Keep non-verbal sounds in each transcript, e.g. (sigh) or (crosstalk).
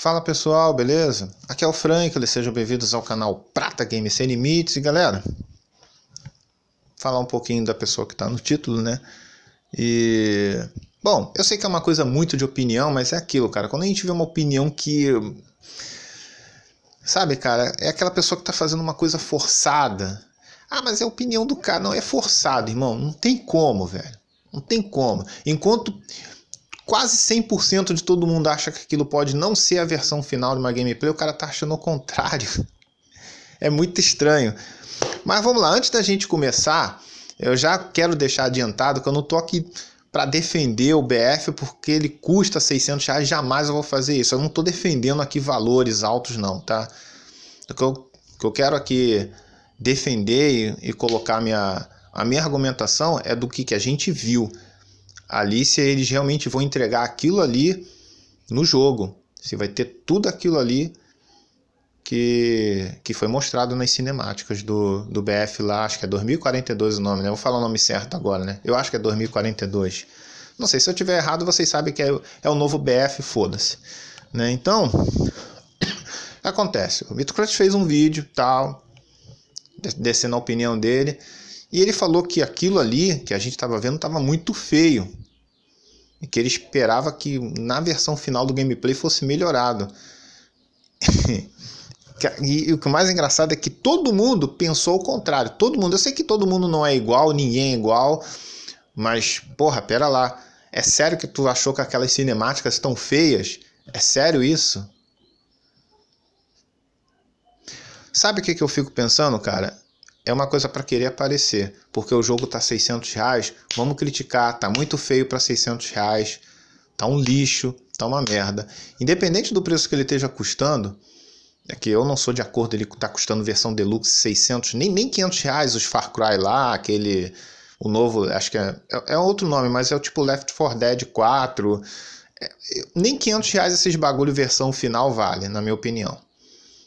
Fala pessoal, beleza? Aqui é o Franklin, sejam bem-vindos ao canal Prata Game Sem Limites. E galera, falar um pouquinho da pessoa que está no título, né? E. Bom, eu sei que é uma coisa muito de opinião, mas é aquilo, cara. Quando a gente vê uma opinião que. Sabe, cara, é aquela pessoa que está fazendo uma coisa forçada. Ah, mas é a opinião do cara. Não, é forçado, irmão. Não tem como, velho. Não tem como. Enquanto quase 100% de todo mundo acha que aquilo pode não ser a versão final de uma gameplay, o cara tá achando o contrário. (laughs) É muito estranho. Mas vamos lá, antes da gente começar, eu já quero deixar adiantado que eu não tô aqui para defender o BF porque ele custa 600 reais, jamais eu vou fazer isso. Eu não estou defendendo aqui valores altos, não, tá? O que eu, o que eu quero aqui defender e, e colocar minha, a minha argumentação é do que, que a gente viu ali se eles realmente vão entregar aquilo ali no jogo. Você vai ter tudo aquilo ali que, que foi mostrado nas cinemáticas do, do BF lá, acho que é 2042 o nome, né? Vou falar o nome certo agora, né? Eu acho que é 2042. Não sei se eu tiver errado, vocês sabem que é, é o novo BF, foda-se. Né? Então, (coughs) acontece. O Vitor fez um vídeo, tal, descendo a opinião dele. E ele falou que aquilo ali que a gente estava vendo estava muito feio. E que ele esperava que na versão final do gameplay fosse melhorado. (laughs) e o que mais engraçado é que todo mundo pensou o contrário. Todo mundo, eu sei que todo mundo não é igual, ninguém é igual, mas porra, pera lá. É sério que tu achou que aquelas cinemáticas estão feias? É sério isso? Sabe o que, que eu fico pensando, cara? é uma coisa para querer aparecer, porque o jogo tá 600 reais, vamos criticar, tá muito feio para 600 reais, tá um lixo, tá uma merda. Independente do preço que ele esteja custando, é que eu não sou de acordo, ele tá custando versão deluxe 600, nem, nem 500 reais os Far Cry lá, aquele, o novo, acho que é, é, é outro nome, mas é o tipo Left 4 Dead 4, é, nem 500 reais esses bagulho versão final vale, na minha opinião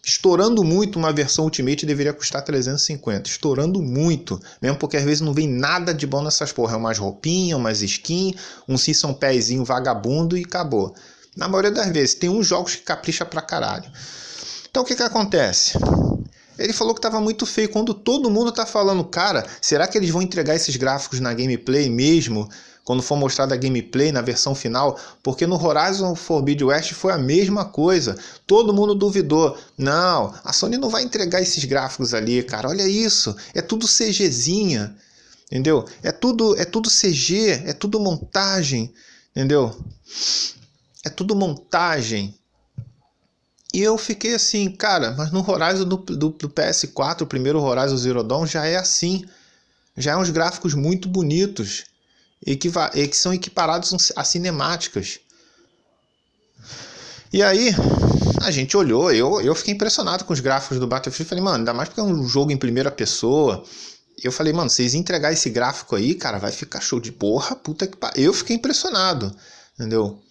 estourando muito, uma versão Ultimate deveria custar 350. Estourando muito. Mesmo porque às vezes não vem nada de bom nessas porra. É umas roupinhas, umas skin, um Season Pézinho vagabundo e acabou. Na maioria das vezes, tem uns jogos que capricha pra caralho. Então o que que acontece? Ele falou que estava muito feio quando todo mundo está falando, cara, será que eles vão entregar esses gráficos na gameplay mesmo? Quando for mostrada a gameplay na versão final, porque no Horizon Forbidden West foi a mesma coisa. Todo mundo duvidou. Não, a Sony não vai entregar esses gráficos ali, cara. Olha isso, é tudo CGzinha. Entendeu? É tudo, é tudo CG, é tudo montagem, entendeu? É tudo montagem. E eu fiquei assim, cara, mas no Horizon do, do, do, PS4, o primeiro Horizon Zero Dawn já é assim. Já é uns gráficos muito bonitos e que, e que são equiparados a cinemáticas. E aí, a gente olhou, eu, eu fiquei impressionado com os gráficos do Battlefield. Falei, mano, ainda mais porque é um jogo em primeira pessoa. Eu falei, mano, vocês entregar esse gráfico aí, cara, vai ficar show de porra, puta que pariu. Eu fiquei impressionado, entendeu?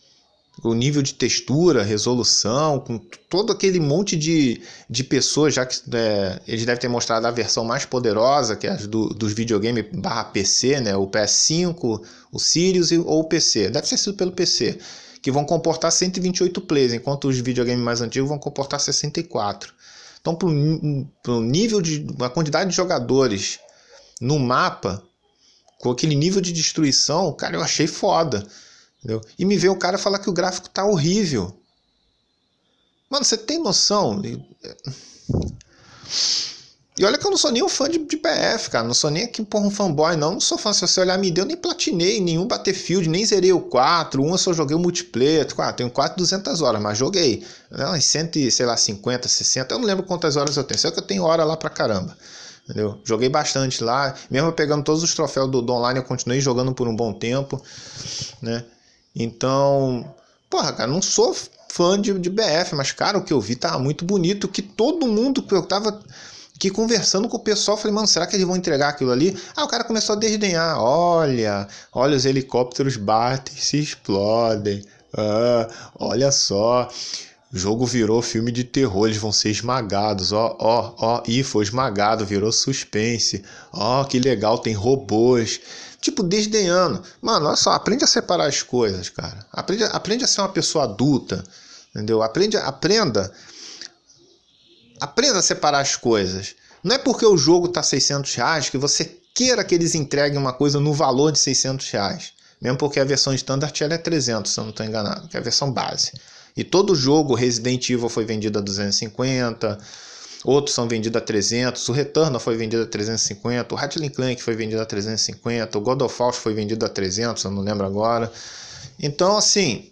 o nível de textura, resolução, com todo aquele monte de, de pessoas, já que é, eles devem ter mostrado a versão mais poderosa, que é a do, dos videogames barra PC, né? o PS5, o Sirius ou o PC. Deve ter sido pelo PC, que vão comportar 128 players, enquanto os videogames mais antigos vão comportar 64. Então, para o nível de. a quantidade de jogadores no mapa, com aquele nível de destruição, cara, eu achei foda. Entendeu? E me ver o cara falar que o gráfico tá horrível. Mano, você tem noção? E é, olha que eu não sou nem um fã de, de BF, cara. Não sou nem aqui porra, um fanboy, não. Não sou fã. Se você olhar, me deu, nem platinei nenhum Battlefield, nem zerei o 4. Um eu só joguei o multiplayer. Ah, tenho quase 200 horas, mas joguei. Né, umas 100, sei lá, 50, 60. Eu não lembro quantas horas eu tenho. Só que eu tenho hora lá pra caramba. Entendeu? Joguei bastante lá. Mesmo pegando todos os troféus do, do online, eu continuei jogando por um bom tempo, né? Então, porra, cara, não sou fã de, de BF, mas, cara, o que eu vi tava tá muito bonito, que todo mundo que eu tava que conversando com o pessoal, falei, mano, será que eles vão entregar aquilo ali? Ah, o cara começou a desdenhar. Olha, olha, os helicópteros batem, se explodem. Ah, olha só. O jogo virou filme de terror, eles vão ser esmagados. Ó, ó, ó, e foi esmagado, virou suspense. Ó, oh, que legal, tem robôs tipo, desdenhando. Mano, olha só, aprende a separar as coisas, cara. Aprende, aprende a ser uma pessoa adulta, entendeu? Aprende, aprenda, aprenda a separar as coisas. Não é porque o jogo tá 600 reais que você queira que eles entreguem uma coisa no valor de 600 reais. Mesmo porque a versão standard ela é 300, se eu não estou enganado, que é a versão base. E todo jogo Resident Evil foi vendido a 250, outros são vendidos a 300, o retorno foi vendido a 350, o Ratling Clank foi vendido a 350, o God of War foi vendido a 300, eu não lembro agora. Então, assim,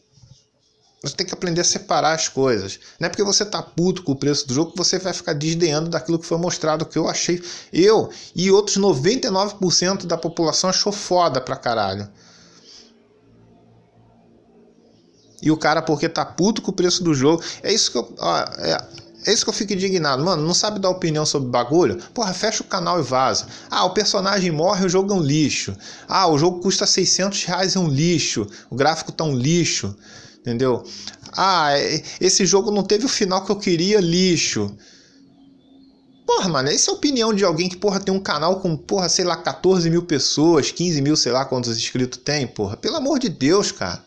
você tem que aprender a separar as coisas. Não é porque você tá puto com o preço do jogo que você vai ficar desdenhando daquilo que foi mostrado, que eu achei. Eu e outros 99% da população achou foda pra caralho. E o cara, porque tá puto com o preço do jogo. É isso que eu. Ó, é, é isso que eu fico indignado. Mano, não sabe dar opinião sobre bagulho? Porra, fecha o canal e vaza. Ah, o personagem morre, o jogo é um lixo. Ah, o jogo custa 600 reais, é um lixo. O gráfico tá um lixo. Entendeu? Ah, é, esse jogo não teve o final que eu queria, lixo. Porra, mano, essa é a opinião de alguém que, porra, tem um canal com, porra, sei lá, 14 mil pessoas, 15 mil, sei lá quantos inscritos tem, porra. Pelo amor de Deus, cara.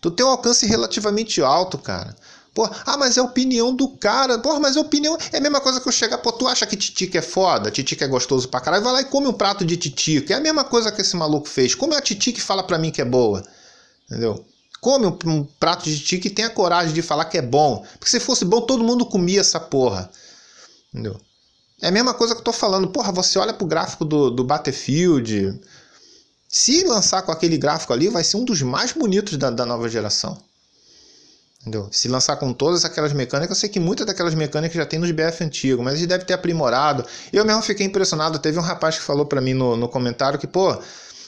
Tu tem um alcance relativamente alto, cara. Pô, ah, mas é a opinião do cara. Pô, mas é a opinião. É a mesma coisa que eu chegar, pô, tu acha que titica é foda, titica é gostoso pra caralho, vai lá e come um prato de titica. É a mesma coisa que esse maluco fez. Come é a titica e fala pra mim que é boa. Entendeu? Come um, um prato de titica e tenha coragem de falar que é bom. Porque se fosse bom, todo mundo comia essa porra. Entendeu? É a mesma coisa que eu tô falando. Porra, você olha pro gráfico do, do Battlefield. Se lançar com aquele gráfico ali, vai ser um dos mais bonitos da, da nova geração. Entendeu? Se lançar com todas aquelas mecânicas, eu sei que muitas daquelas mecânicas já tem nos BF antigos, mas ele deve ter aprimorado. Eu mesmo fiquei impressionado. Teve um rapaz que falou para mim no, no comentário que, pô,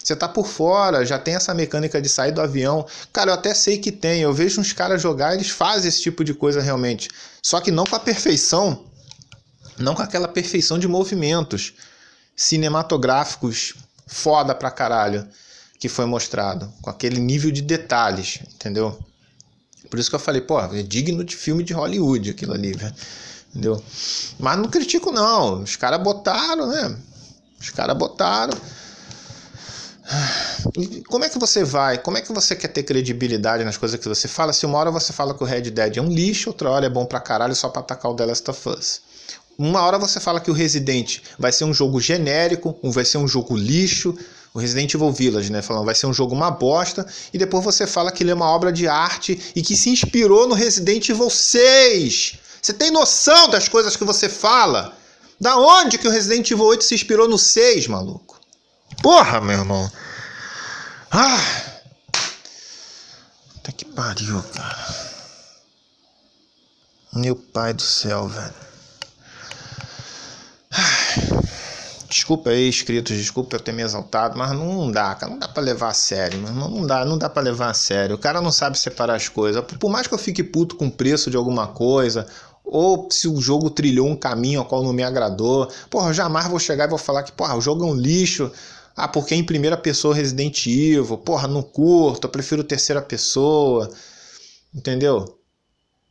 você tá por fora, já tem essa mecânica de sair do avião. Cara, eu até sei que tem. Eu vejo uns caras jogar, eles fazem esse tipo de coisa realmente. Só que não com a perfeição, não com aquela perfeição de movimentos cinematográficos foda pra caralho que foi mostrado, com aquele nível de detalhes, entendeu? Por isso que eu falei, pô, é digno de filme de Hollywood aquilo ali, velho. Entendeu? Mas não critico, não. Os caras botaram, né? Os caras botaram. Como é que você vai? Como é que você quer ter credibilidade nas coisas que você fala? Se uma hora você fala que o Red Dead é um lixo, outra hora é bom pra caralho só pra atacar o The Last of Us. Uma hora você fala que o Resident vai ser um jogo genérico, vai ser um jogo lixo, o Resident Evil Village, né? Falando, vai ser um jogo uma bosta, e depois você fala que ele é uma obra de arte e que se inspirou no Resident Evil 6. Você tem noção das coisas que você fala? Da onde que o Resident Evil 8 se inspirou no 6, maluco? Porra, meu irmão. Ah! Até que pariu, cara. Meu pai do céu, velho. Desculpa aí, escritos, desculpa eu ter me exaltado, mas não dá, cara. Não dá para levar a sério, meu irmão. Não dá, não dá para levar a sério. O cara não sabe separar as coisas. Por mais que eu fique puto com o preço de alguma coisa, ou se o jogo trilhou um caminho ao qual não me agradou, porra, eu jamais vou chegar e vou falar que, porra, o jogo é um lixo. Ah, porque é em primeira pessoa Resident Evil, porra, não curto, eu prefiro terceira pessoa. Entendeu?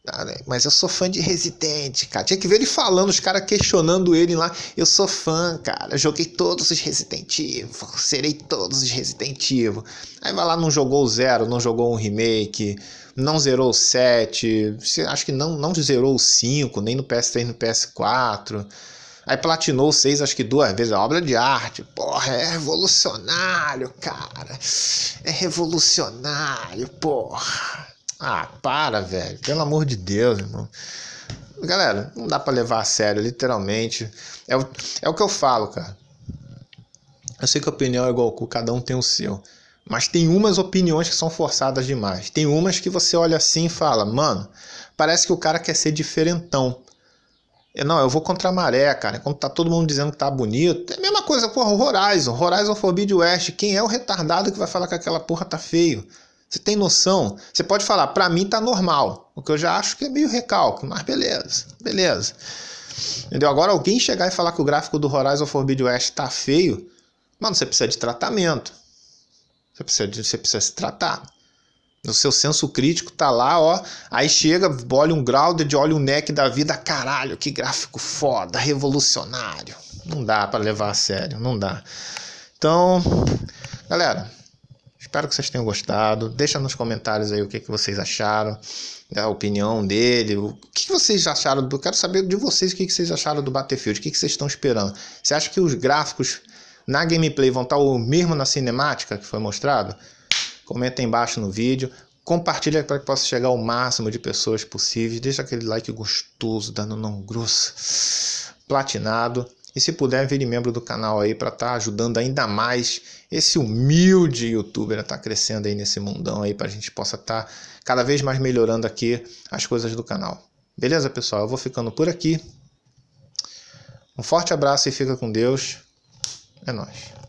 Ah, né? mas eu sou fã de Resident, cara. Tinha que ver ele falando, os caras questionando ele lá. Eu sou fã, cara. Joguei todos os Resident Evil. Serei todos os Resident Evil. Aí vai lá, não jogou o zero, não jogou um remake, não zerou o 7. Acho que não, não zerou o 5, nem no PS3, no PS4. Aí platinou o 6, acho que duas vezes. A é obra de arte. Porra, é revolucionário, cara. É revolucionário, porra. Ah, para, velho. Pelo amor de Deus, irmão. Galera, não dá para levar a sério, literalmente. É o, é o que eu falo, cara. Eu sei que a opinião é igual ao cu, cada um tem o seu. Mas tem umas opiniões que são forçadas demais. Tem umas que você olha assim e fala, mano, parece que o cara quer ser diferentão. Eu, não, eu vou contra a maré, cara. Quando tá todo mundo dizendo que tá bonito. É a mesma coisa, porra, Horizon. Horizon Forbidden West. Quem é o retardado que vai falar que aquela porra tá feio? Você tem noção? Você pode falar, para mim tá normal, o que eu já acho que é meio recalque, mas beleza, beleza. Entendeu? Agora alguém chegar e falar que o gráfico do Horizon Forbidden West tá feio, mano, você precisa de tratamento. Você precisa, de, você precisa se tratar. O seu senso crítico tá lá, ó. Aí chega, olha um grau de olha um neck da vida, caralho, que gráfico foda, revolucionário. Não dá para levar a sério, não dá. Então, galera, Espero que vocês tenham gostado. Deixa nos comentários aí o que, que vocês acharam, né, a opinião dele, o que, que vocês acharam. Eu quero saber de vocês o que, que vocês acharam do Battlefield, o que, que vocês estão esperando. Você acha que os gráficos na gameplay vão estar o mesmo na cinemática que foi mostrado? Comenta aí embaixo no vídeo. Compartilha para que possa chegar ao máximo de pessoas possíveis. Deixa aquele like gostoso, dando não grosso, platinado. E se puder, vire membro do canal aí para estar tá ajudando ainda mais esse humilde youtuber está crescendo aí nesse mundão aí para a gente possa estar tá cada vez mais melhorando aqui as coisas do canal. Beleza, pessoal? Eu vou ficando por aqui. Um forte abraço e fica com Deus. É nóis.